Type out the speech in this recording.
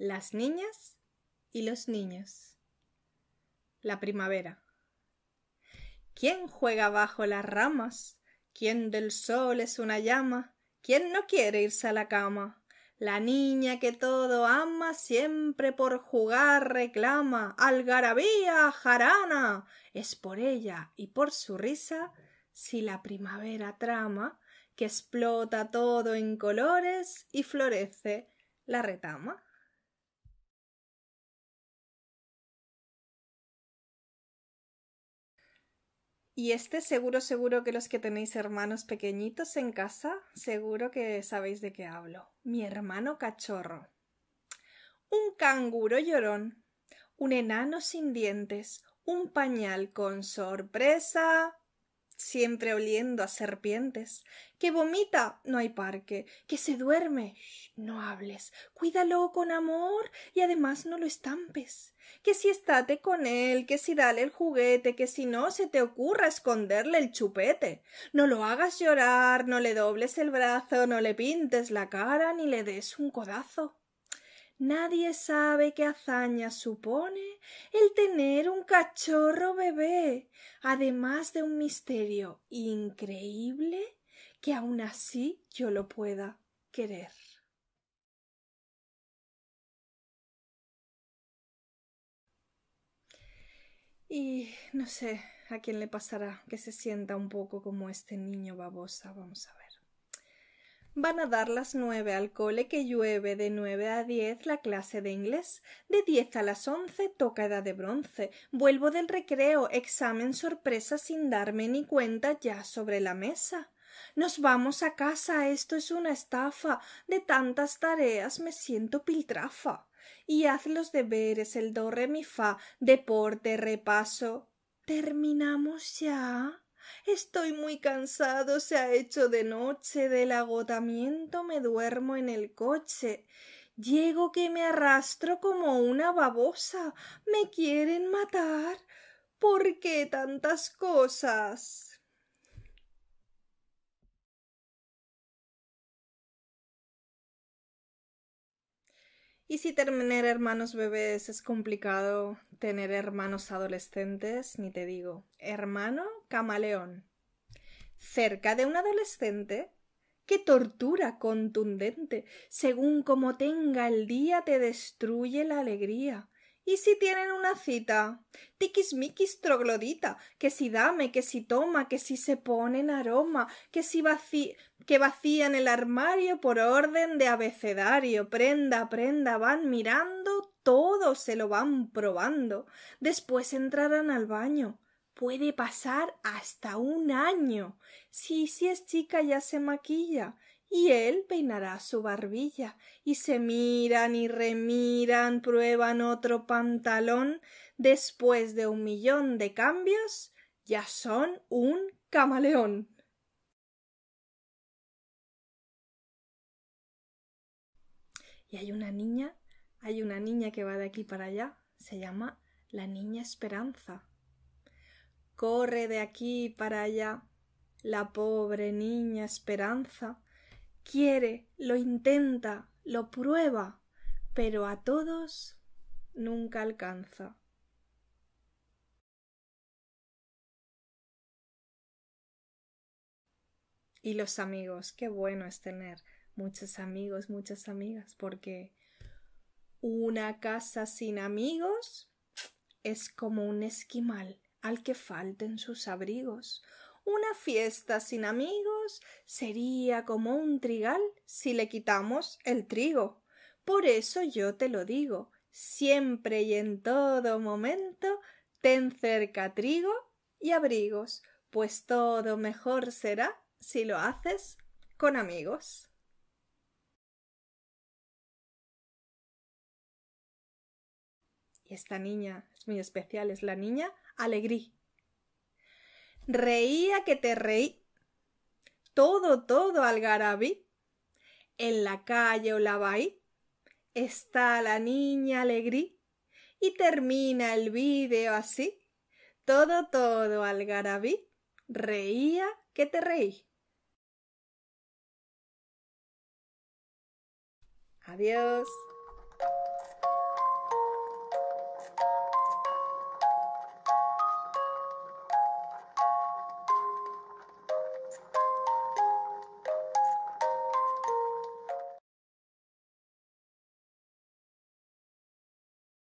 Las niñas y los niños. La primavera. ¿Quién juega bajo las ramas? ¿Quién del sol es una llama? ¿Quién no quiere irse a la cama? La niña que todo ama siempre por jugar reclama algarabía, jarana. Es por ella y por su risa si la primavera trama que explota todo en colores y florece la retama. Y este seguro, seguro que los que tenéis hermanos pequeñitos en casa, seguro que sabéis de qué hablo. Mi hermano cachorro. Un canguro llorón, un enano sin dientes, un pañal con sorpresa, siempre oliendo a serpientes. Que vomita, no hay parque. Que se duerme, no hables. Cuídalo con amor y además no lo estampes. Que si estate con él, que si dale el juguete, que si no se te ocurra esconderle el chupete. No lo hagas llorar, no le dobles el brazo, no le pintes la cara ni le des un codazo. Nadie sabe qué hazaña supone el tener un cachorro bebé, además de un misterio increíble que aún así yo lo pueda querer. Y no sé a quién le pasará que se sienta un poco como este niño babosa, vamos a ver. Van a dar las nueve al cole que llueve de nueve a diez la clase de inglés. De diez a las once toca edad de bronce. Vuelvo del recreo, examen sorpresa sin darme ni cuenta ya sobre la mesa. Nos vamos a casa, esto es una estafa. De tantas tareas me siento piltrafa. Y haz los deberes, el do, re, mi, fa, deporte, repaso. ¿Terminamos ya? Estoy muy cansado, se ha hecho de noche, del agotamiento me duermo en el coche. Llego que me arrastro como una babosa. Me quieren matar. ¿Por qué tantas cosas? Y si tener hermanos bebés es complicado, tener hermanos adolescentes, ni te digo. Hermano camaleón. Cerca de un adolescente ¡Qué tortura contundente! Según como tenga el día te destruye la alegría. ¿Y si tienen una cita? Tiquismiquis troglodita, que si dame, que si toma, que si se pone en aroma, que si vací que vacían el armario por orden de abecedario, prenda prenda van mirando, todo se lo van probando. Después entrarán al baño. Puede pasar hasta un año. Si, si es chica ya se maquilla y él peinará su barbilla, y se miran y remiran, prueban otro pantalón, después de un millón de cambios, ya son un camaleón. Y hay una niña, hay una niña que va de aquí para allá, se llama la niña Esperanza. Corre de aquí para allá, la pobre niña Esperanza, quiere, lo intenta, lo prueba, pero a todos nunca alcanza. Y los amigos, qué bueno es tener muchos amigos, muchas amigas, porque una casa sin amigos es como un esquimal al que falten sus abrigos, una fiesta sin amigos sería como un trigal si le quitamos el trigo. Por eso yo te lo digo, siempre y en todo momento, ten cerca trigo y abrigos, pues todo mejor será si lo haces con amigos. Y esta niña es muy especial, es la niña Alegrí reía que te reí. Todo, todo algarabí. En la calle o la está la niña alegrí. Y termina el vídeo así. Todo, todo algarabí. Reía que te reí. Adiós.